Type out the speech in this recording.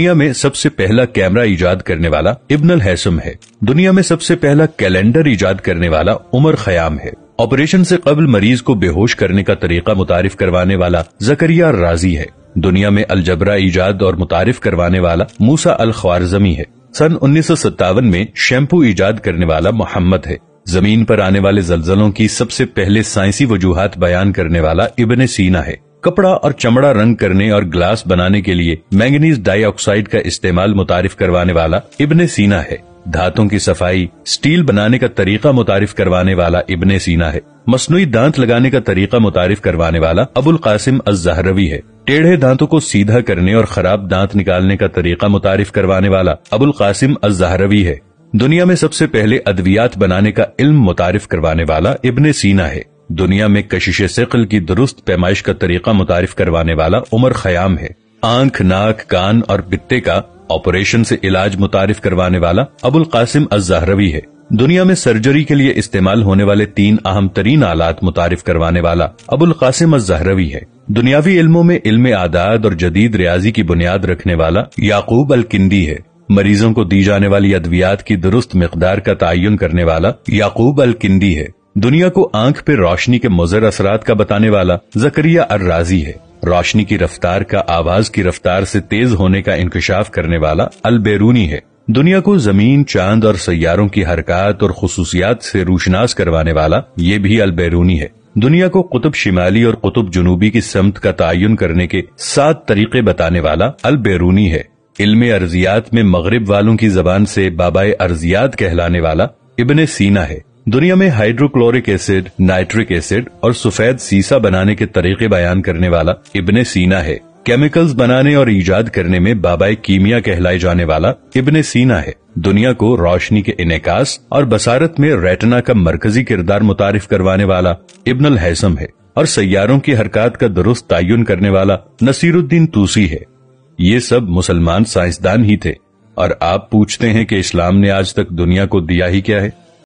दुनिया में सबसे पहला कैमरा इजाद करने वाला इब्न हैसम है दुनिया में सबसे पहला कैलेंडर इजाद करने वाला उमर खयाम है ऑपरेशन से कबल मरीज को बेहोश करने का तरीका मुतारफ करवाने वाला जकरिया राजी है दुनिया में अलजबरा इजाद और मुतारफ करवाने वाला मूसा अल ख्वारजमी है सन उन्नीस में शैम्पू इजाद करने वाला मोहम्मद है जमीन पर आने वाले जलजलों की सबसे पहले साइंसी वजूहत बयान करने वाला इबन सीना है कपड़ा और चमड़ा रंग करने और ग्लास बनाने के लिए मैंगनीज डाइऑक्साइड का इस्तेमाल मुतारिफ करवाने वाला इब्ने सीना है धातों की सफाई स्टील बनाने का तरीका मुतारिफ करवाने वाला इब्ने सीना है मसनू दांत लगाने का तरीका मुतारिफ करवाने वाला अबुल कासिम अजहरवी है टेढ़े दांतों को सीधा करने और खराब दांत निकालने का तरीका मुतारिफ करवाने वाला अबुल कासिम अजहरवी है दुनिया में सबसे पहले अद्वियात बनाने का इल्म मुतारिफ करवाने वाला इब्ने सीना है दुनिया में कशिश सिकल की दुरुस्त पैमाइश का तरीका मुतारफ करवाने वाला उमर खयाम है आंख नाक कान और बित्ते का ऑपरेशन से इलाज मुतारफ करवाने वाला अबुल कासिम अजहरवी है दुनिया में सर्जरी के लिए इस्तेमाल होने वाले तीन अहम तरीन आलात मुतारफ करवाने वाला अबुल कासिम अजहरवी है दुनियावी इल्मों में इल्म आदाद और जदीद रियाजी की बुनियाद रखने वाला याकूब अल किंदी है मरीजों को दी जाने वाली अद्वियात की दुरुस्त मकदार का तयन करने वाला याकूब अल किंदी है दुनिया को आंख पे रोशनी के मुजर असरात का बताने वाला जकरिया अर्राजी है रोशनी की रफ्तार का आवाज की रफ्तार से तेज होने का इंकशाफ करने वाला अलबेरूनी है दुनिया को जमीन चांद और सैारों की हरकत और खसूसियात से रोशनास करवाने वाला ये भी अलबेरूनी है दुनिया को कुतुब शिमाली और कुतुब जनूबी की समत का तयन करने के सात तरीके बताने वाला बैरूनी है इल्म अर्जियात में मगरब वालों की जबान से बाबा अर्जियात कहलाने वाला इबन सीना है दुनिया में हाइड्रोक्लोरिक एसिड नाइट्रिक एसिड और सफेद सीसा बनाने के तरीके बयान करने वाला इब्ने सीना है केमिकल्स बनाने और ईजाद करने में बाबा कीमिया कहलाए जाने वाला इब्ने सीना है दुनिया को रोशनी के इनकास और बसारत में रेटना का मरकजी किरदार मुतारफ करवाने वाला इब्नल हैसम है और सैयारों की हरकत का दुरुस्त तयन करने वाला नसीरुद्दीन तूसी है ये सब मुसलमान साइंसदान ही थे और आप पूछते हैं कि इस्लाम ने आज तक दुनिया को दिया ही क्या है